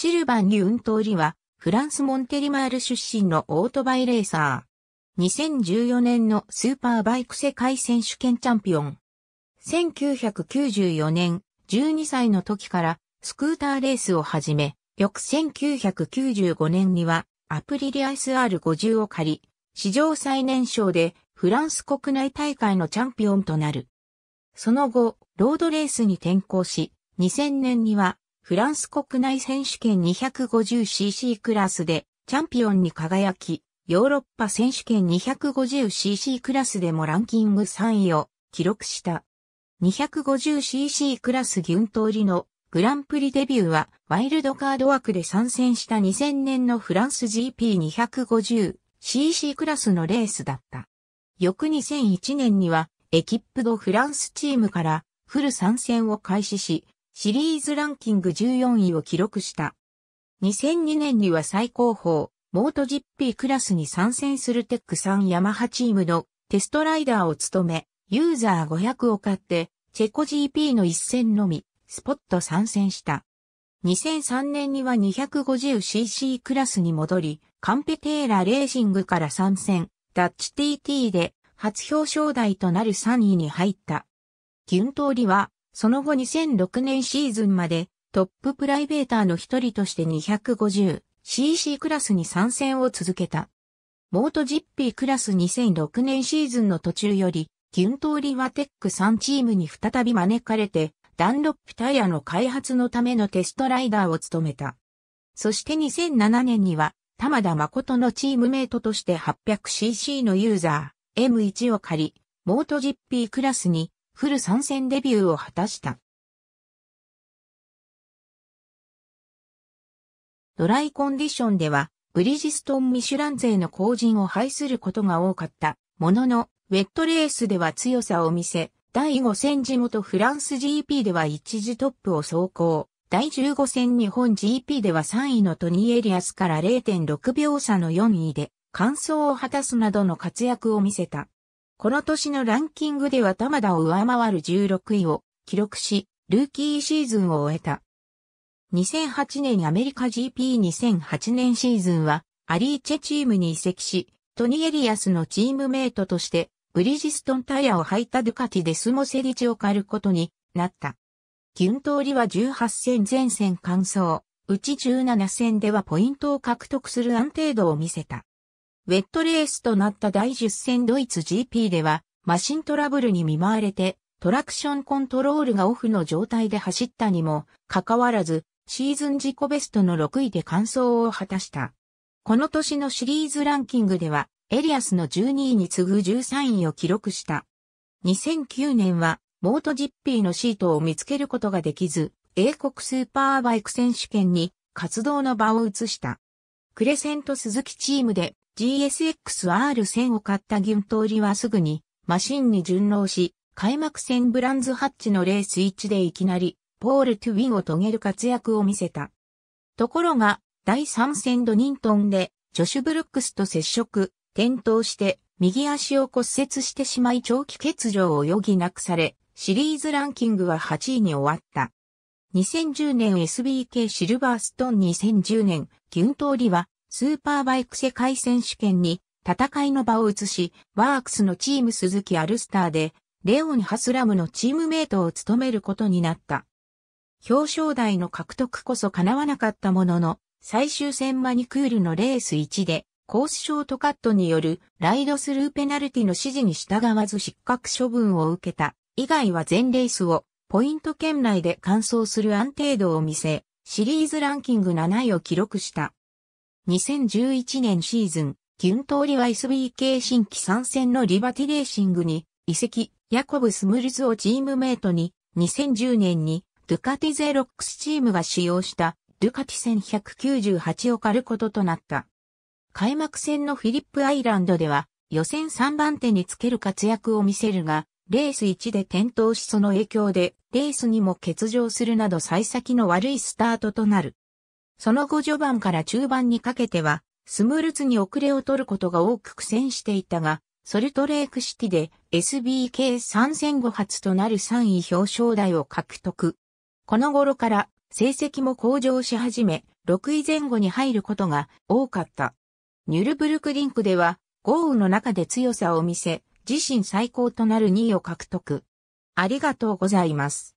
シルバン・ニュントーリは、フランス・モンテリマール出身のオートバイレーサー。2014年のスーパーバイク世界選手権チャンピオン。1994年、12歳の時からスクーターレースを始め、翌1995年にはアプリリア SR50 を借り、史上最年少でフランス国内大会のチャンピオンとなる。その後、ロードレースに転向し、2000年にはフランス国内選手権 250cc クラスでチャンピオンに輝き、ヨーロッパ選手権 250cc クラスでもランキング3位を記録した。250cc クラス銀通りのグランプリデビューはワイルドカード枠で参戦した2000年のフランス GP250cc クラスのレースだった。翌2001年にはエキップドフランスチームからフル参戦を開始し、シリーズランキング14位を記録した。2002年には最高峰、モート GP クラスに参戦するテック3ヤマハチームのテストライダーを務め、ユーザー500を買って、チェコ GP の一戦のみ、スポット参戦した。2003年には 250cc クラスに戻り、カンペテーラレーシングから参戦、ダッチ TT で初表彰台となる3位に入った。ギュントーリはその後2006年シーズンまでトッププライベーターの一人として 250cc クラスに参戦を続けた。モートジッピークラス2006年シーズンの途中より、ギュントーリワテック3チームに再び招かれて、ダンロップタイヤの開発のためのテストライダーを務めた。そして2007年には、玉田誠のチームメイトとして 800cc のユーザー M1 を借り、モートジッピークラスにフル参戦デビューを果たした。ドライコンディションでは、ブリヂストン・ミシュラン勢の後陣を排することが多かった。ものの、ウェットレースでは強さを見せ、第5戦地元フランス GP では一時トップを走行。第15戦日本 GP では3位のトニーエリアスから0.6秒差の4位で、完走を果たすなどの活躍を見せた。この年のランキングでは玉田を上回る16位を記録し、ルーキーシーズンを終えた。2008年アメリカ GP2008 年シーズンは、アリーチェチームに移籍し、トニエリアスのチームメイトとして、ブリジストンタイヤを履いたドゥカティでスモセリチを狩ることになった。キュン通りは18戦全戦完走、うち17戦ではポイントを獲得する安定度を見せた。ウェットレースとなった第10戦ドイツ GP では、マシントラブルに見舞われて、トラクションコントロールがオフの状態で走ったにも、かかわらず、シーズン自己ベストの6位で完走を果たした。この年のシリーズランキングでは、エリアスの12位に次ぐ13位を記録した。2009年は、モートジッピーのシートを見つけることができず、英国スーパーバイク選手権に活動の場を移した。クレセント鈴木チームで GSX-R1000 を買ったギュト通りはすぐにマシンに順応し、開幕戦ブランズハッチのレース1でいきなり、ポール・トゥウィンを遂げる活躍を見せた。ところが、第3戦ドニントンで、ジョシュ・ブルックスと接触、転倒して、右足を骨折してしまい長期欠場を余儀なくされ、シリーズランキングは8位に終わった。2010年 SBK シルバーストン2010年、ギュントーリはスーパーバイク世界選手権に戦いの場を移し、ワークスのチーム鈴木アルスターで、レオン・ハスラムのチームメイトを務めることになった。表彰台の獲得こそ叶わなかったものの、最終戦マニクールのレース1で、コースショートカットによるライドスルーペナルティの指示に従わず失格処分を受けた。以外は全レースをポイント圏内で完走する安定度を見せ、シリーズランキング7位を記録した。2011年シーズン、ギュントーリは SBK 新規参戦のリバティレーシングに移籍、ヤコブ・スムルズをチームメイトに、2010年にドゥカティゼロックスチームが使用したドゥカティ1198を借ることとなった。開幕戦のフィリップアイランドでは予選3番手につける活躍を見せるが、レース1で転倒しその影響でレースにも欠場するなど幸先の悪いスタートとなる。その後序盤から中盤にかけては、スムールズに遅れを取ることが多く苦戦していたが、ソルトレークシティで SBK 参戦後初となる3位表彰台を獲得。この頃から成績も向上し始め、6位前後に入ることが多かった。ニュルブルクリンクでは豪雨の中で強さを見せ、自身最高となる2位を獲得。ありがとうございます。